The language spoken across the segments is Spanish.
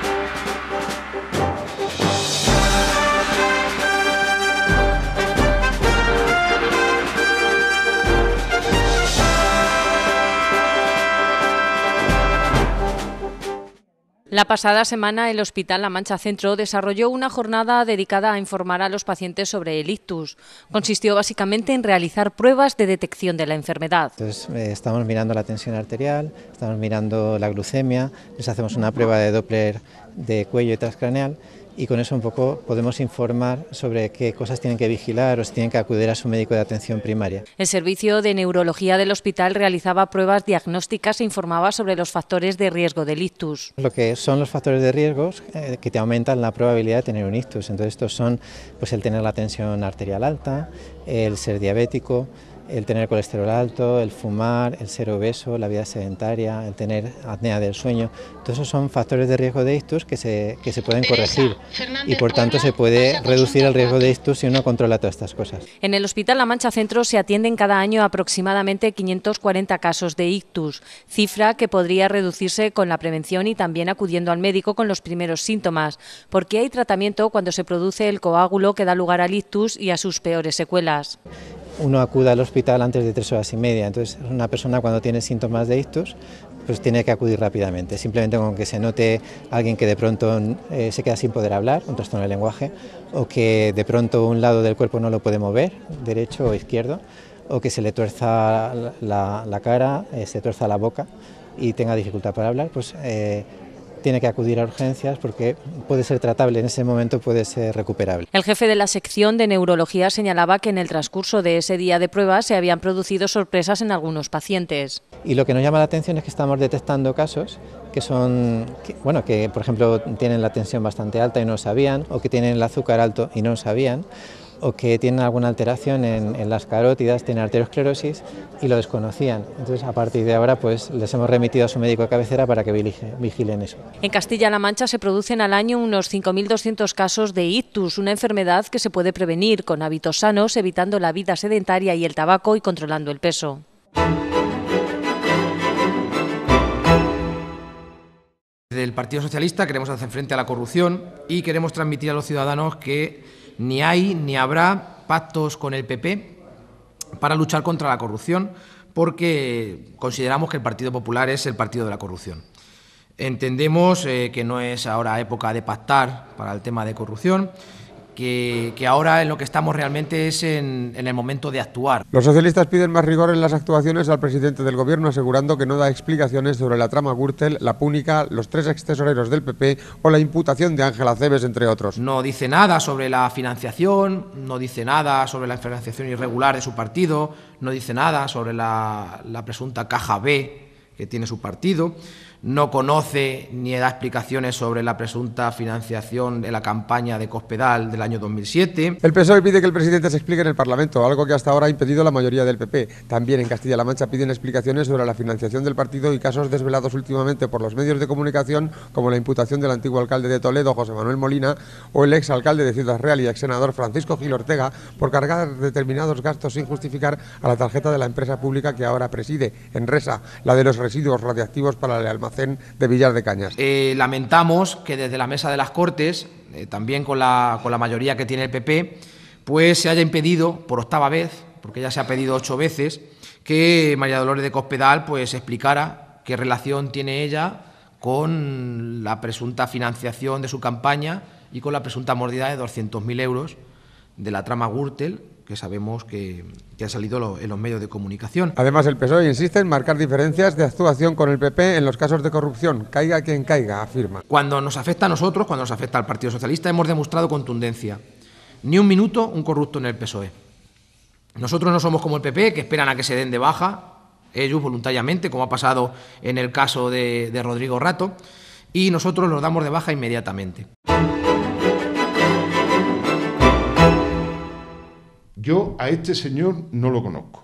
Thank you. La pasada semana el Hospital La Mancha Centro desarrolló una jornada dedicada a informar a los pacientes sobre el ictus. Consistió básicamente en realizar pruebas de detección de la enfermedad. Eh, estamos mirando la tensión arterial, estamos mirando la glucemia, les hacemos una prueba de Doppler de cuello y transcraneal y con eso un poco podemos informar sobre qué cosas tienen que vigilar o si tienen que acudir a su médico de atención primaria. El servicio de neurología del hospital realizaba pruebas diagnósticas e informaba sobre los factores de riesgo del ictus. Lo que son los factores de riesgo eh, que te aumentan la probabilidad de tener un ictus. Entonces estos son pues el tener la tensión arterial alta, el ser diabético, el tener colesterol alto, el fumar, el ser obeso, la vida sedentaria, el tener apnea del sueño, todos esos son factores de riesgo de ictus que se, pueden corregir y por tanto se puede reducir el riesgo de ictus si uno controla todas estas cosas. En el Hospital La Mancha Centro se atienden cada año aproximadamente 540 casos de ictus, cifra que podría reducirse con la prevención y también acudiendo al médico con los primeros síntomas, porque hay tratamiento cuando se produce el coágulo que da lugar al ictus y a sus peores secuelas uno acuda al hospital antes de tres horas y media. Entonces, una persona cuando tiene síntomas de ictus, pues tiene que acudir rápidamente. Simplemente con que se note alguien que de pronto eh, se queda sin poder hablar, un trastorno del lenguaje, o que de pronto un lado del cuerpo no lo puede mover, derecho o izquierdo, o que se le tuerza la, cara, eh, se tuerza la boca y tenga dificultad para hablar, pues eh, tiene que acudir a urgencias porque puede ser tratable, en ese momento puede ser recuperable. El jefe de la sección de neurología señalaba que en el transcurso de ese día de pruebas se habían producido sorpresas en algunos pacientes. Y lo que nos llama la atención es que estamos detectando casos que son, bueno, que por ejemplo tienen la tensión bastante alta y no sabían, o que tienen el azúcar alto y no sabían o que tienen alguna alteración en, las carótidas, tienen arteriosclerosis y lo desconocían. Entonces, a partir de ahora, pues les hemos remitido a su médico de cabecera para que vigilen eso. En Castilla-La Mancha se producen al año unos 5.200 casos de ictus, una enfermedad que se puede prevenir con hábitos sanos, evitando la vida sedentaria y el tabaco y controlando el peso. Del Partido Socialista queremos hacer frente a la corrupción y queremos transmitir a los ciudadanos que ni hay ni habrá pactos con el PP para luchar contra la corrupción, porque consideramos que el Partido Popular es el partido de la corrupción. Entendemos eh, que no es ahora época de pactar para el tema de corrupción que, ahora en lo que estamos realmente es en, el momento de actuar. Los socialistas piden más rigor en las actuaciones al presidente del gobierno, asegurando que no da explicaciones sobre la trama Gürtel, la púnica, los tres extesoreros del PP o la imputación de Ángela Cebes, entre otros. No dice nada sobre la financiación, no dice nada sobre la financiación irregular de su partido, no dice nada sobre la presunta caja B que tiene su partido no conoce ni da explicaciones sobre la presunta financiación de la campaña de Cospedal del año 2007. El PSOE pide que el presidente se explique en el Parlamento, algo que hasta ahora ha impedido la mayoría del PP. También en Castilla-La Mancha piden explicaciones sobre la financiación del partido y casos desvelados últimamente por los medios de comunicación, como la imputación del antiguo alcalde de Toledo, José Manuel Molina, o el ex alcalde de Ciudad Real y ex senador Francisco Gil Ortega, por cargar determinados gastos sin justificar a la tarjeta de la empresa pública que ahora preside, en Resa... la de los residuos radiactivos para la almacén de Villar de Cañas. Eh, lamentamos que desde la Mesa de las Cortes, eh, también con la, con la mayoría que tiene el PP, pues se haya impedido por octava vez, porque ya se ha pedido ocho veces, que María Dolores de Cospedal pues explicara qué relación tiene ella con la presunta financiación de su campaña y con la presunta mordida de 200.000 euros de la trama Gürtel que sabemos que, ha salido en los medios de comunicación. Además, el PSOE insiste en marcar diferencias de actuación con el PP en los casos de corrupción, caiga quien caiga, afirma. Cuando nos afecta a nosotros, cuando nos afecta al Partido Socialista, hemos demostrado contundencia. Ni un minuto un corrupto en el PSOE. Nosotros no somos como el PP, que esperan a que se den de baja, ellos voluntariamente, como ha pasado en el caso de, de Rodrigo Rato, y nosotros los damos de baja inmediatamente. Yo a este señor no lo conozco.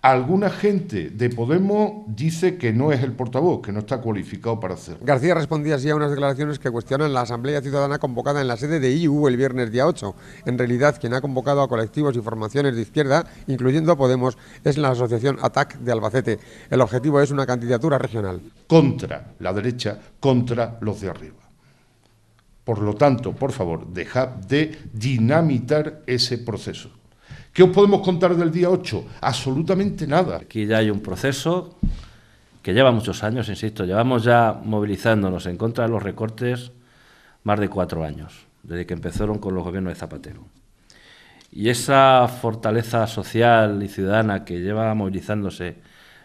Alguna gente de Podemos dice que no es el portavoz, que no está cualificado para hacerlo. García respondía así a unas declaraciones que cuestionan la Asamblea Ciudadana convocada en la sede de IU el viernes día 8. En realidad, quien ha convocado a colectivos y formaciones de izquierda, incluyendo a Podemos, es la Asociación ATAC de Albacete. El objetivo es una candidatura regional. Contra la derecha, contra los de arriba. Por lo tanto, por favor, dejad de dinamitar ese proceso. ¿Qué os podemos contar del día 8? Absolutamente nada. Aquí ya hay un proceso que lleva muchos años, insisto, llevamos ya movilizándonos en contra de los recortes más de cuatro años, desde que empezaron con los gobiernos de Zapatero. Y esa fortaleza social y ciudadana que lleva movilizándose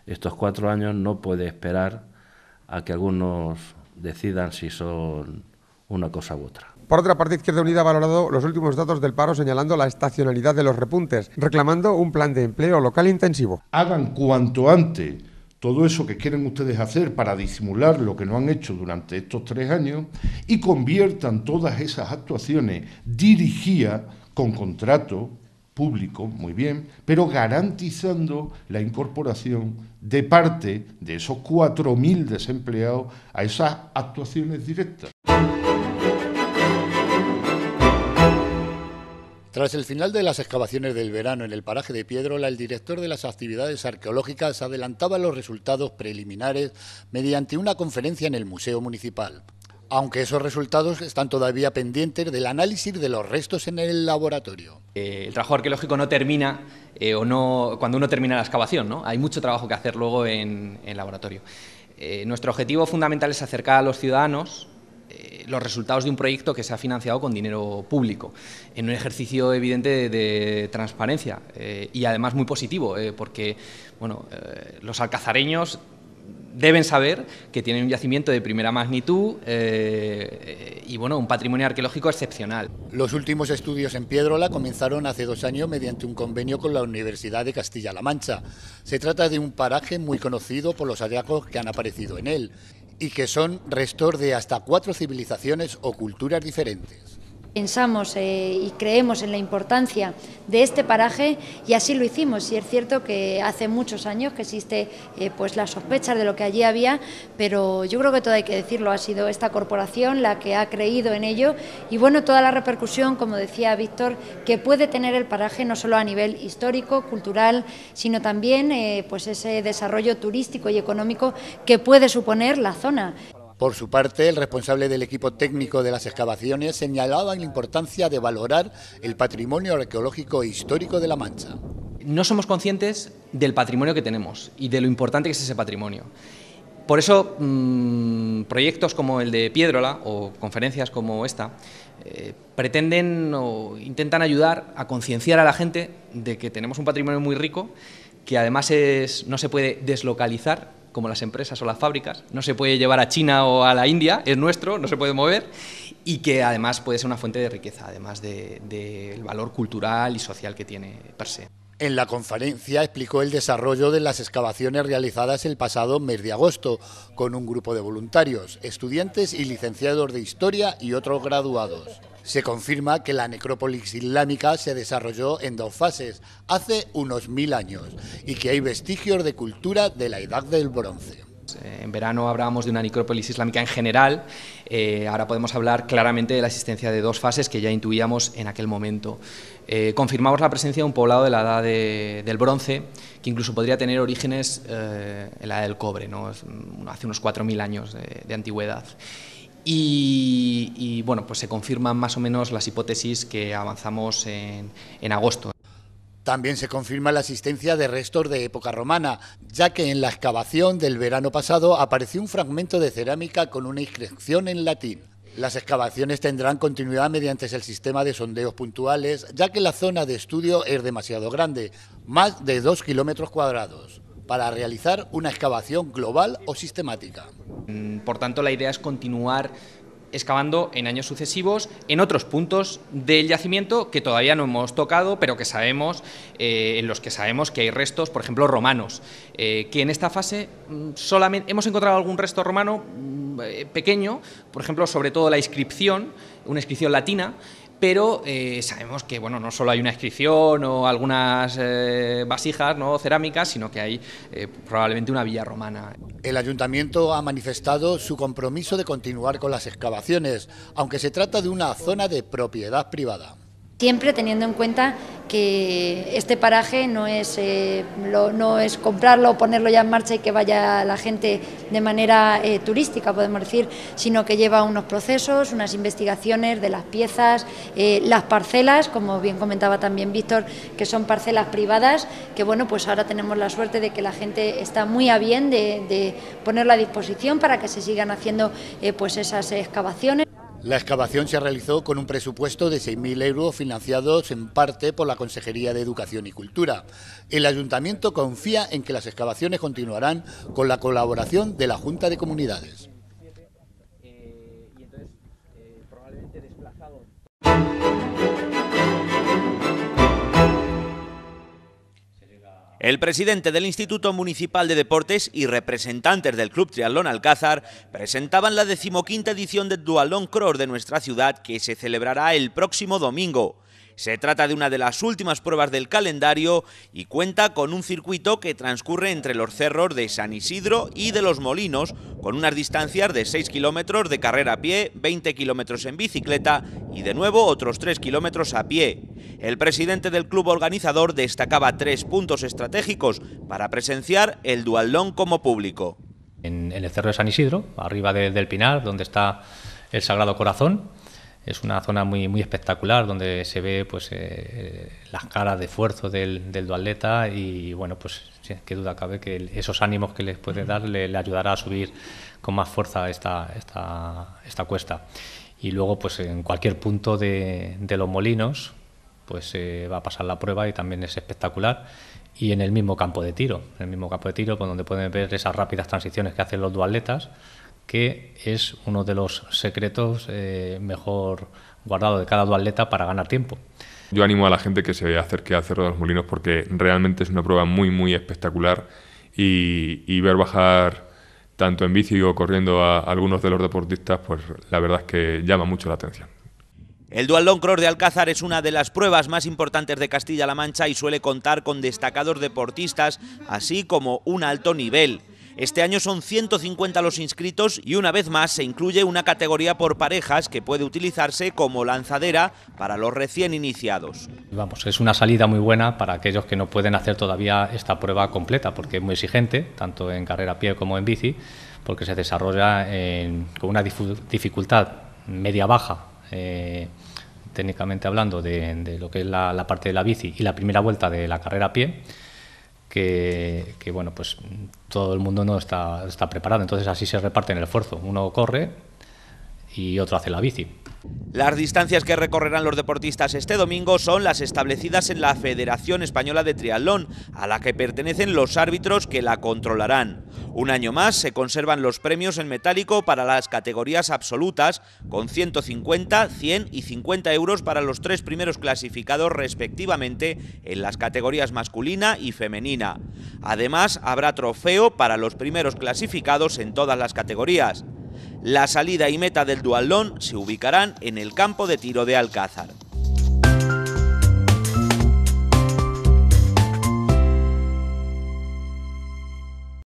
estos cuatro años no puede esperar a que algunos decidan si son una cosa u otra. Por otra parte, Izquierda Unida ha valorado los últimos datos del paro señalando la estacionalidad de los repuntes, reclamando un plan de empleo local intensivo. Hagan cuanto antes todo eso que quieren ustedes hacer para disimular lo que no han hecho durante estos tres años y conviertan todas esas actuaciones dirigidas con contrato público, muy bien, pero garantizando la incorporación de parte de esos 4.000 desempleados a esas actuaciones directas. Tras el final de las excavaciones del verano en el paraje de Piedrola, el director de las actividades arqueológicas adelantaba los resultados preliminares mediante una conferencia en el Museo Municipal. Aunque esos resultados están todavía pendientes del análisis de los restos en el laboratorio. Eh, el trabajo arqueológico no termina eh, o no cuando uno termina la excavación, ¿no? Hay mucho trabajo que hacer luego en, el laboratorio. Eh, nuestro objetivo fundamental es acercar a los ciudadanos eh, los resultados de un proyecto que se ha financiado con dinero público, en un ejercicio evidente de, transparencia eh, y además muy positivo, eh, porque bueno, los alcazareños deben saber que tienen un yacimiento de primera magnitud y bueno, un patrimonio arqueológico excepcional. Los últimos estudios en Piedrola comenzaron hace dos años mediante un convenio con la Universidad de Castilla-La Mancha. Se trata de un paraje muy conocido por los hallazgos que han aparecido en él y que son restos de hasta cuatro civilizaciones o culturas diferentes pensamos eh, y creemos en la importancia de este paraje y así lo hicimos. Y es cierto que hace muchos años que existe eh, pues las sospechas de lo que allí había, pero yo creo que todo hay que decirlo, ha sido esta corporación la que ha creído en ello y bueno, toda la repercusión, como decía Víctor, que puede tener el paraje no solo a nivel histórico, cultural, sino también eh, pues ese desarrollo turístico y económico que puede suponer la zona. Por su parte, el responsable del equipo técnico de las excavaciones señalaba la importancia de valorar el patrimonio arqueológico e histórico de La Mancha. No somos conscientes del patrimonio que tenemos y de lo importante que es ese patrimonio. Por eso, mm, proyectos como el de Piedrola o conferencias como esta eh, pretenden o intentan ayudar a concienciar a la gente de que tenemos un patrimonio muy rico, que además es, no se puede deslocalizar como las empresas o las fábricas, no se puede llevar a China o a la India, es nuestro, no se puede mover, y que además puede ser una fuente de riqueza, además del valor cultural y social que tiene per se. En la conferencia explicó el desarrollo de las excavaciones realizadas el pasado mes de agosto con un grupo de voluntarios, estudiantes y licenciados de historia y otros graduados se confirma que la necrópolis islámica se desarrolló en dos fases, hace unos mil años, y que hay vestigios de cultura de la Edad del Bronce. En verano hablábamos de una necrópolis islámica en general, eh, ahora podemos hablar claramente de la existencia de dos fases que ya intuíamos en aquel momento. Eh, confirmamos la presencia de un poblado de la edad del bronce, que incluso podría tener orígenes eh, en la edad del cobre, ¿no? Mm, hace unos 4.000 años de antigüedad. Y, bueno, pues se confirman más o menos las hipótesis que avanzamos en, agosto. También se confirma la existencia de restos de época romana, ya que en la excavación del verano pasado apareció un fragmento de cerámica con una inscripción en latín. Las excavaciones tendrán continuidad mediante el sistema de sondeos puntuales, ya que la zona de estudio es demasiado grande, más de 2 kilómetros cuadrados para realizar una excavación global o sistemática. Mm, por tanto, la idea es continuar excavando en años sucesivos en otros puntos del yacimiento que todavía no hemos tocado, pero que sabemos, eh, en los que sabemos que hay restos, por ejemplo, romanos, eh, que en esta fase mm, solamente hemos encontrado algún resto romano mm, eh, pequeño, por ejemplo, sobre todo la inscripción, una inscripción latina, pero eh, sabemos que bueno, no solo hay una inscripción o algunas eh, vasijas cerámicas, sino que hay eh, probablemente una villa romana. El ayuntamiento ha manifestado su compromiso de continuar con las excavaciones, aunque se trata de una zona de propiedad privada. Siempre teniendo en cuenta que este paraje no es, eh, no es comprarlo, ponerlo ya en marcha y que vaya la gente de manera eh, turística, podemos decir, sino que lleva unos procesos, unas investigaciones de las piezas, eh, las parcelas, como bien comentaba también Víctor, que son parcelas privadas, que bueno, pues ahora tenemos la suerte de que la gente está muy a bien de, de ponerla a disposición para que se sigan haciendo pues esas excavaciones. La excavación se realizó con un presupuesto de 6.000 euros financiados en parte por la Consejería de Educación y Cultura. El ayuntamiento confía en que las excavaciones continuarán con la colaboración de la Junta de Comunidades. Eh, eh, El presidente del Instituto Municipal de Deportes y representantes del Club Triatlón Alcázar presentaban la decimoquinta edición del Dualón Cross de nuestra ciudad que se celebrará el próximo domingo. Se trata de una de las últimas pruebas del calendario y cuenta con un circuito que transcurre entre los cerros de San Isidro y de Los Molinos, con unas distancias de 6 kilómetros de carrera a pie, 20 kilómetros en bicicleta y de nuevo otros 3 kilómetros a pie. El presidente del club organizador destacaba tres puntos estratégicos para presenciar el dualdón como público. En, el Cerro de San Isidro, arriba del Pinar, donde está el Sagrado Corazón, es una zona muy, muy espectacular donde se ve pues, eh, las caras de esfuerzo del, del y bueno, pues qué duda cabe que esos ánimos que les puede dar le, ayudará a subir con más fuerza esta, esta, esta cuesta. Y luego pues en cualquier punto de, los molinos pues eh, va a pasar la prueba y también es espectacular y en el mismo campo de tiro, en el mismo campo de tiro, pues, donde pueden ver esas rápidas transiciones que hacen los dualetas que es uno de los secretos eh, mejor guardado de cada dualeta para ganar tiempo. Yo animo a la gente que se acerque al Cerro de los Molinos porque realmente es una prueba muy, muy espectacular y, ver bajar tanto en bici o corriendo a algunos de los deportistas, pues la verdad es que llama mucho la atención. El long Cross de Alcázar es una de las pruebas más importantes de Castilla-La Mancha y suele contar con destacados deportistas, así como un alto nivel. Este año son 150 los inscritos y una vez más se incluye una categoría por parejas que puede utilizarse como lanzadera para los recién iniciados. Vamos, es una salida muy buena para aquellos que no pueden hacer todavía esta prueba completa porque es muy exigente, tanto en carrera a pie como en bici, porque se desarrolla con una dificultad media-baja. Eh, técnicamente hablando, de, lo que es la, la, parte de la bici y la primera vuelta de la carrera a pie que, bueno, pues todo el mundo no está, está preparado. Entonces así se reparten el esfuerzo. Uno corre y otro hace la bici. Las distancias que recorrerán los deportistas este domingo son las establecidas en la Federación Española de Triatlón, a la que pertenecen los árbitros que la controlarán. Un año más se conservan los premios en metálico para las categorías absolutas, con 150, 100 y 50 euros para los tres primeros clasificados respectivamente en las categorías masculina y femenina. Además, habrá trofeo para los primeros clasificados en todas las categorías. La salida y meta del dualón se ubicarán en el campo de tiro de Alcázar.